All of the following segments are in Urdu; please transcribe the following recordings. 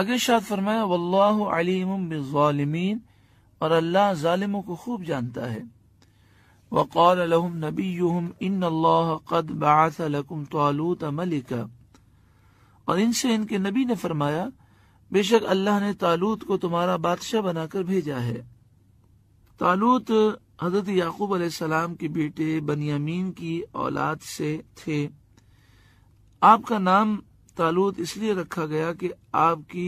اگر شاد فرمایا واللہ علیم بالظالمین اور اللہ ظالموں کو خوب جانتا ہے وقال لهم نبیهم ان اللہ قد بعث لکم طالوت ملکا اور ان سے ان کے نبی نے فرمایا بے شک اللہ نے طالوت کو تمہارا بادشاہ بنا کر بھیجا ہے طالوت حضرت یعقوب علیہ السلام کے بیٹے بنیامین کی اولاد سے تھے آپ کا نام تالوت اس لیے رکھا گیا کہ آپ کی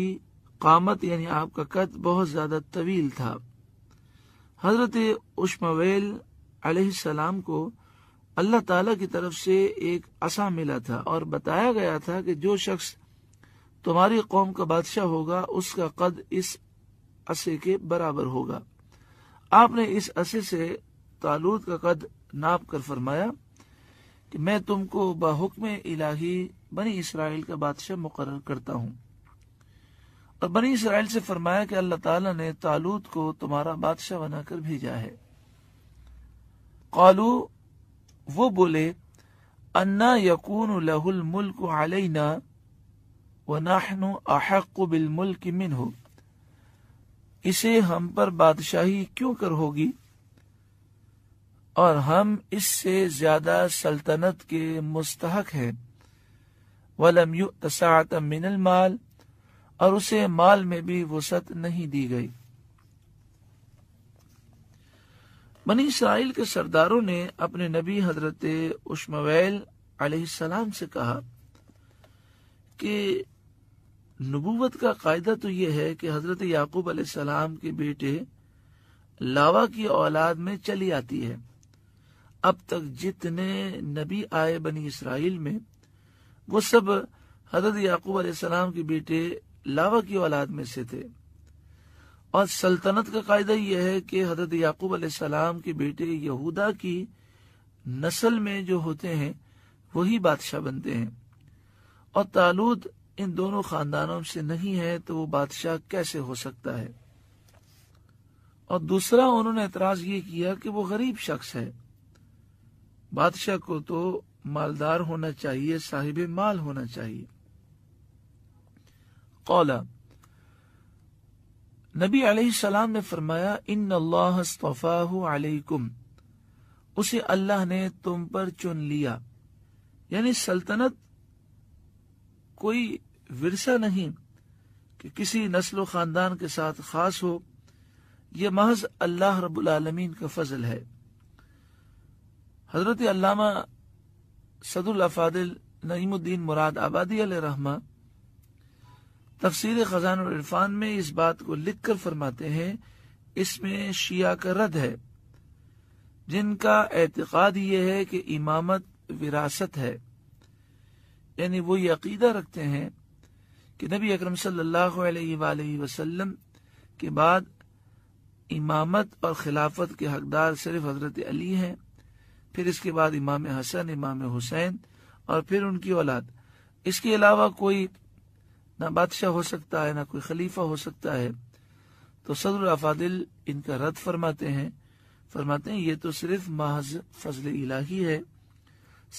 قامت یعنی آپ کا قد بہت زیادہ طویل تھا حضرت عشمویل علیہ السلام کو اللہ تعالی کی طرف سے ایک عصا ملا تھا اور بتایا گیا تھا کہ جو شخص تمہاری قوم کا بادشاہ ہوگا اس کا قد اس عصے کے برابر ہوگا آپ نے اس عصے سے تالوت کا قد ناپ کر فرمایا کہ میں تم کو بحکم الہی بنی اسرائیل کا بادشاہ مقرر کرتا ہوں اور بنی اسرائیل سے فرمایا کہ اللہ تعالیٰ نے تالوت کو تمہارا بادشاہ بنا کر بھیجا ہے قالو وہ بولے انا یقون لہ الملک علینا ملک احق بالملک منہ اسے ہم پر بادشاہی کیوں کر ہوگی اور ہم اس سے زیادہ سلطنت کے مستحق ہیں ولم من المال اور اسے مال میں بھی وسعت نہیں دی گئی بنی اسرائیل کے سرداروں نے اپنے نبی حضرت عشمویل علیہ السلام سے کہا کہ نبوت کا قاعدہ تو یہ ہے کہ حضرت یعقوب علیہ السلام کے بیٹے لاوا کی اولاد میں چلی آتی ہے اب تک جتنے نبی آئے بنی اسرائیل میں وہ سب حضرت یعقوب علیہ السلام کے بیٹے لاوا کی اولاد میں سے تھے اور سلطنت کا قاعدہ یہ ہے کہ حضرت یعقوب علیہ السلام کے بیٹے یہودا کی نسل میں جو ہوتے ہیں وہی بادشاہ بنتے ہیں اور تالود ان دونوں خاندانوں سے نہیں ہے تو وہ بادشاہ کیسے ہو سکتا ہے اور دوسرا انہوں نے اعتراض یہ کیا کہ وہ غریب شخص ہے بادشاہ کو تو مالدار ہونا چاہیے صاحب مال ہونا چاہیے قولا نبی علیہ السلام نے فرمایا ان اللہ علیکم اسے اللہ نے تم پر چن لیا یعنی سلطنت کوئی ورثہ نہیں کہ کسی نسل و خاندان کے ساتھ خاص ہو یہ محض اللہ رب العالمین کا فضل ہے حضرت علامہ صد اللہ فادل نعیم الدین مراد آبادی علیہ رحمہ تفسیر خزان عرفان میں اس بات کو لکھ کر فرماتے ہیں اس میں شیعہ کا رد ہے جن کا اعتقاد یہ ہے کہ امامت وراثت ہے یعنی وہ یہ عقیدہ رکھتے ہیں کہ نبی اکرم صلی اللہ علیہ وآلہ وسلم کے بعد امامت اور خلافت کے حقدار صرف حضرت علی ہیں پھر اس کے بعد امام حسن امام حسین اور پھر ان کی اولاد اس کے علاوہ کوئی نہ بادشاہ ہو سکتا ہے نہ کوئی خلیفہ ہو سکتا ہے تو صدر الافادل ان کا رد فرماتے ہیں ہیں فرماتے یہ تو صرف محض فضل الہی ہے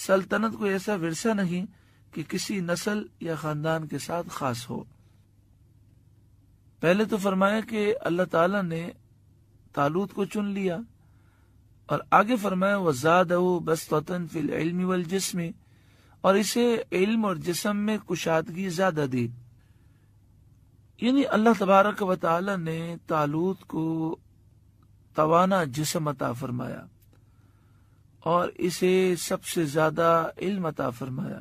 سلطنت کو ایسا ورثہ نہیں کہ کسی نسل یا خاندان کے ساتھ خاص ہو پہلے تو فرمایا کہ اللہ تعالی نے تالوت کو چن لیا اور آگے فرمایا وہ زاد العلم والجسم اور اسے علم اور جسم میں کشادگی زیادہ دی یعنی اللہ تبارک و تعالی نے تالوت کو توانا جسم عطا فرمایا اور اسے سب سے زیادہ علم عطا فرمایا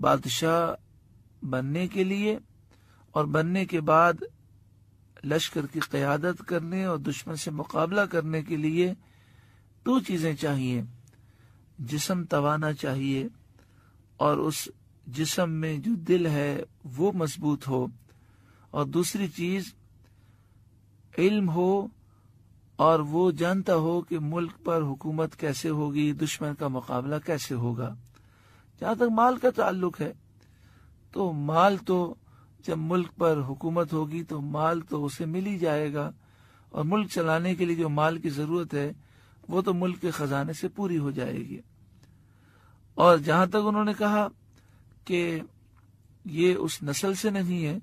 بادشاہ بننے کے لیے اور بننے کے بعد لشکر کی قیادت کرنے اور دشمن سے مقابلہ کرنے کے لیے دو چیزیں چاہیے جسم توانا چاہیے اور اس جسم میں جو دل ہے وہ مضبوط ہو اور دوسری چیز علم ہو اور وہ جانتا ہو کہ ملک پر حکومت کیسے ہوگی دشمن کا مقابلہ کیسے ہوگا جہاں تک مال کا تعلق ہے تو مال تو جب ملک پر حکومت ہوگی تو مال تو اسے مل ہی جائے گا اور ملک چلانے کے لیے جو مال کی ضرورت ہے وہ تو ملک کے خزانے سے پوری ہو جائے گی اور جہاں تک انہوں نے کہا کہ یہ اس نسل سے نہیں ہے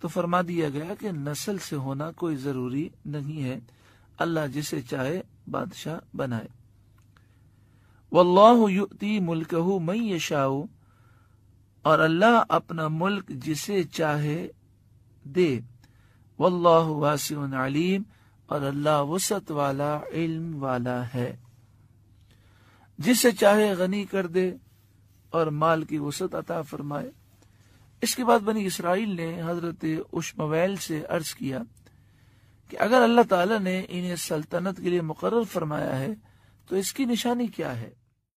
تو فرما دیا گیا کہ نسل سے ہونا کوئی ضروری نہیں ہے اللہ جسے چاہے بادشاہ بنائے واللہ یؤتی ملکہ من یشاؤ اور اللہ اپنا ملک جسے چاہے دے واللہ واسع علیم اور اللہ وسط والا علم والا ہے جسے چاہے غنی کر دے اور مال کی وسط عطا فرمائے اس کے بعد بنی اسرائیل نے حضرت اشمویل سے عرض کیا کہ اگر اللہ تعالیٰ نے انہیں سلطنت کے لیے مقرر فرمایا ہے تو اس کی نشانی کیا ہے